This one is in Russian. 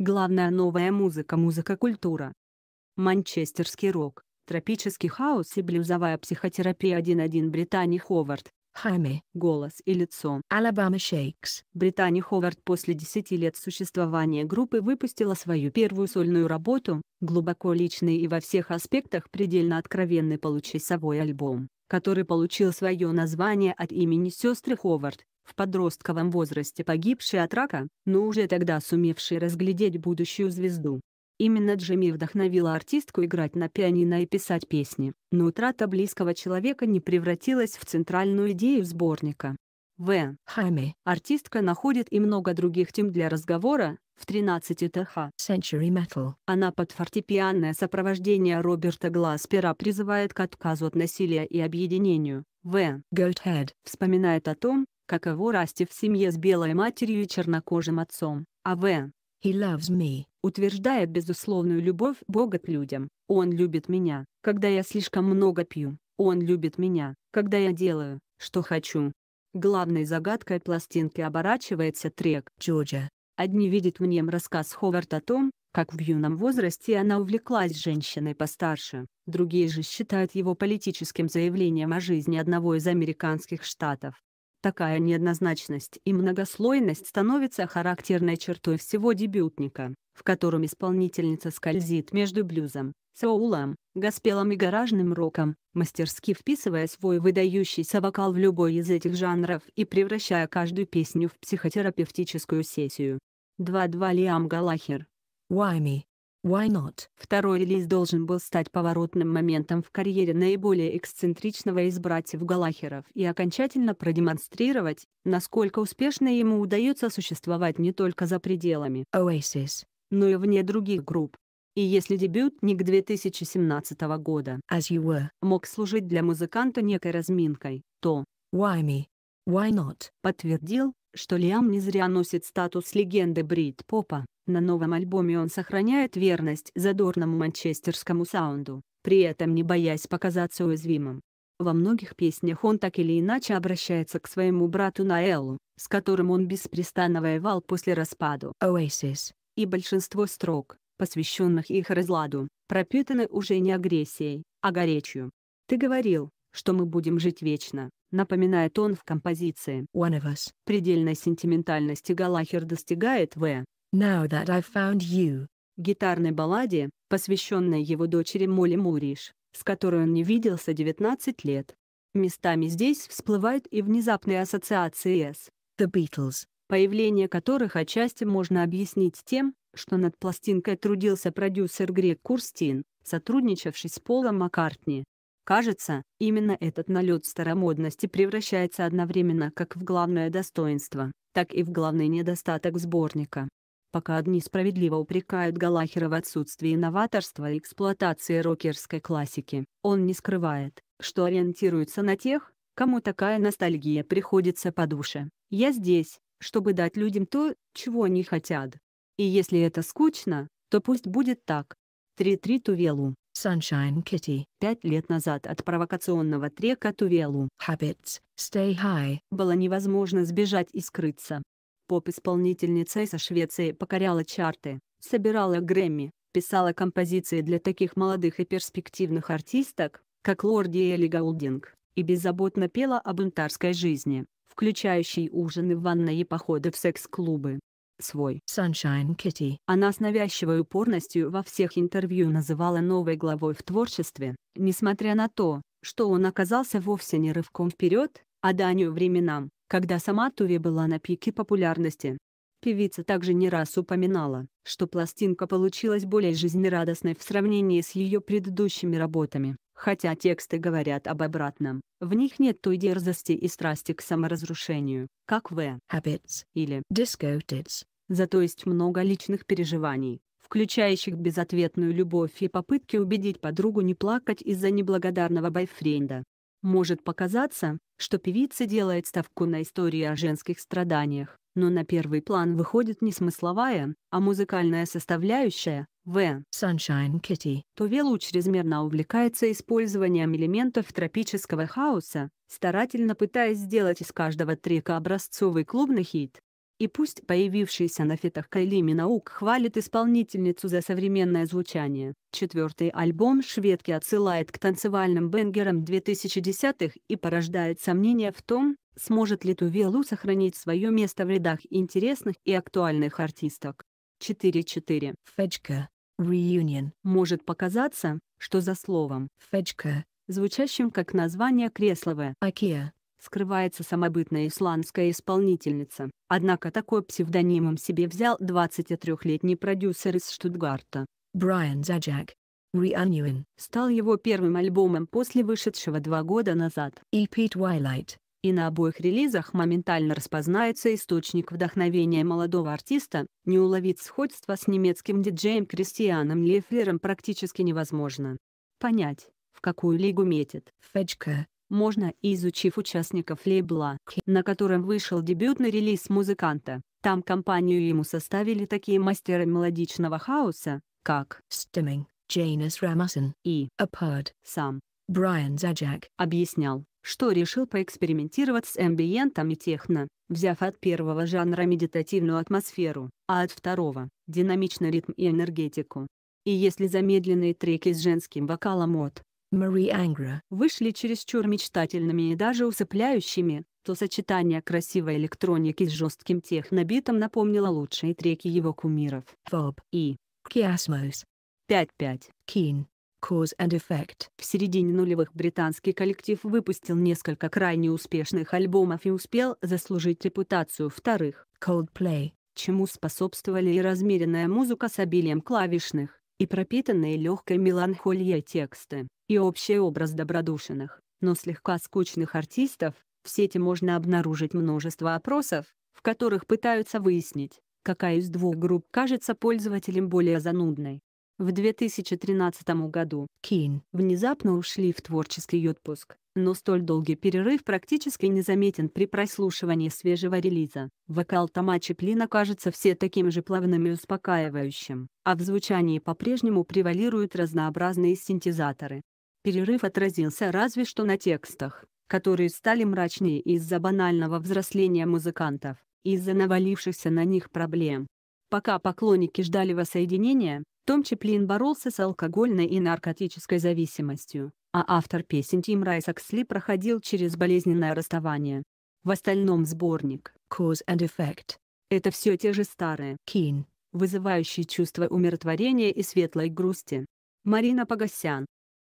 Главная новая музыка музыка-культура. Манчестерский рок, тропический хаос и блюзовая психотерапия 1.1 Британи Ховард. Хами. Голос и лицо. Алабама Шейкс. Британи Ховард после 10 лет существования группы выпустила свою первую сольную работу, глубоко личный и во всех аспектах предельно откровенный получасовой альбом, который получил свое название от имени сестры Ховард, в подростковом возрасте погибший от рака, но уже тогда сумевший разглядеть будущую звезду. Именно Джимми вдохновила артистку играть на пианино и писать песни, но утрата близкого человека не превратилась в центральную идею сборника. В. Хами. Артистка находит и много других тем для разговора, в 13 ТХ. Century Metal. Она под фортепианное сопровождение Роберта Гласпера призывает к отказу от насилия и объединению. В. Goathead. Вспоминает о том, каково расти в семье с белой матерью и чернокожим отцом. А А.В. «He loves me» утверждает безусловную любовь Бога к людям. «Он любит меня, когда я слишком много пью. Он любит меня, когда я делаю, что хочу». Главной загадкой пластинки оборачивается трек «Джорджа». Одни видят в нем рассказ Ховард о том, как в юном возрасте она увлеклась женщиной постарше, другие же считают его политическим заявлением о жизни одного из американских штатов. Такая неоднозначность и многослойность становится характерной чертой всего дебютника, в котором исполнительница скользит между блюзом, соулом, госпелом и гаражным роком, мастерски вписывая свой выдающийся вокал в любой из этих жанров и превращая каждую песню в психотерапевтическую сессию. 2.2 Лиам Галахер. Why me? Why not? Второй релиз должен был стать поворотным моментом в карьере наиболее эксцентричного из братьев Галахеров и окончательно продемонстрировать, насколько успешно ему удается существовать не только за пределами Oasis, но и вне других групп. И если дебют дебютник 2017 года As you were. мог служить для музыканта некой разминкой, то Why me? Why not? подтвердил, что Лиам не зря носит статус легенды Брит Попа, на новом альбоме он сохраняет верность задорному манчестерскому саунду, при этом не боясь показаться уязвимым. Во многих песнях он так или иначе обращается к своему брату Наэлу, с которым он беспрестанно воевал после распаду Oasis, и большинство строк, посвященных их разладу, пропитаны уже не агрессией, а горечью. «Ты говорил, что мы будем жить вечно, напоминает он в композиции «One of Us». Предельной сентиментальности Галахер достигает в «Now That I've Found You» гитарной балладе, посвященной его дочери Молли Муриш, с которой он не виделся 19 лет. Местами здесь всплывают и внезапные ассоциации с «The Beatles», появление которых отчасти можно объяснить тем, что над пластинкой трудился продюсер Грег Курстин, сотрудничавший с Полом Маккартни. Кажется, именно этот налет старомодности превращается одновременно как в главное достоинство, так и в главный недостаток сборника. Пока одни справедливо упрекают Галахера в отсутствии новаторства и эксплуатации рокерской классики, он не скрывает, что ориентируется на тех, кому такая ностальгия приходится по душе. «Я здесь, чтобы дать людям то, чего они хотят. И если это скучно, то пусть будет так». 3-3 Тувелу Sunshine Kitty. Пять лет назад от провокационного трека Тувелу. Velu Habits Stay High было невозможно сбежать и скрыться. Поп-исполнительница из Швеции покоряла чарты, собирала Грэмми, писала композиции для таких молодых и перспективных артисток, как Лорди Элли Голдинг, и беззаботно пела об интарской жизни, включающей ужины в ванной и походы в секс-клубы свой Sunshine Kitty. Она с навязчивой упорностью во всех интервью называла новой главой в творчестве, несмотря на то, что он оказался вовсе не рывком вперед, а данью временам, когда сама Туви была на пике популярности. Певица также не раз упоминала, что пластинка получилась более жизнерадостной в сравнении с ее предыдущими работами, хотя тексты говорят об обратном. В них нет той дерзости и страсти к саморазрушению, как в «Habits» или «Disco Tits». Зато есть много личных переживаний, включающих безответную любовь и попытки убедить подругу не плакать из-за неблагодарного бойфренда. Может показаться, что певица делает ставку на истории о женских страданиях, но на первый план выходит не смысловая, а музыкальная составляющая, в. Sunshine Kitty, то Велу чрезмерно увлекается использованием элементов тропического хаоса, старательно пытаясь сделать из каждого трека образцовый клубный хит. И пусть появившийся на фетах Кайлими наук хвалит исполнительницу за современное звучание, четвертый альбом шведки отсылает к танцевальным бенгерам 2010-х и порождает сомнения в том, сможет ли Тувелу сохранить свое место в рядах интересных и актуальных артисток. 4.4. Феджка. Reunion. Может показаться, что за словом «феджка», звучащим как название кресловое «Акия», скрывается самобытная исландская исполнительница. Однако такой псевдонимом себе взял 23-летний продюсер из Штутгарта. Брайан Заджак. Reunion стал его первым альбомом после вышедшего два года назад EP Twilight. И на обоих релизах моментально распознается источник вдохновения молодого артиста, не уловить сходство с немецким диджеем Кристианом Лефлером практически невозможно. Понять, в какую лигу метит. Феджка, можно изучив участников лейбла, на котором вышел дебютный релиз музыканта. Там компанию ему составили такие мастера мелодичного хаоса, как Stimming, Janus Рамасон и Apard. Сам Брайан Заджак объяснял, что решил поэкспериментировать с эмбиентом и техно, взяв от первого жанра медитативную атмосферу, а от второго – динамичный ритм и энергетику. И если замедленные треки с женским вокалом от Мари Ангра вышли чересчур мечтательными и даже усыпляющими, то сочетание красивой электроники с жестким технобитом напомнило лучшие треки его кумиров Фоб и Киасмос. 5-5. Кин. Cause and Effect. В середине нулевых британский коллектив выпустил несколько крайне успешных альбомов и успел заслужить репутацию вторых Coldplay, чему способствовали и размеренная музыка с обилием клавишных и пропитанные легкой меланхолией тексты, и общий образ добродушных, но слегка скучных артистов, в сети можно обнаружить множество опросов, в которых пытаются выяснить, какая из двух групп кажется пользователям более занудной. В 2013 году Кейн внезапно ушли в творческий отпуск, но столь долгий перерыв практически незаметен при прослушивании свежего релиза. Вокал Тома Чеплина кажется все таким же плавным и успокаивающим, а в звучании по-прежнему превалируют разнообразные синтезаторы. Перерыв отразился разве что на текстах, которые стали мрачнее из-за банального взросления музыкантов, из-за навалившихся на них проблем. Пока поклонники ждали воссоединения, Том Чеплин боролся с алкогольной и наркотической зависимостью, а автор песен Тим Райс Аксли проходил через болезненное расставание. В остальном сборник «Cause and Effect» — это все те же старые «Keen», вызывающие чувство умиротворения и светлой грусти. Марина Погосян,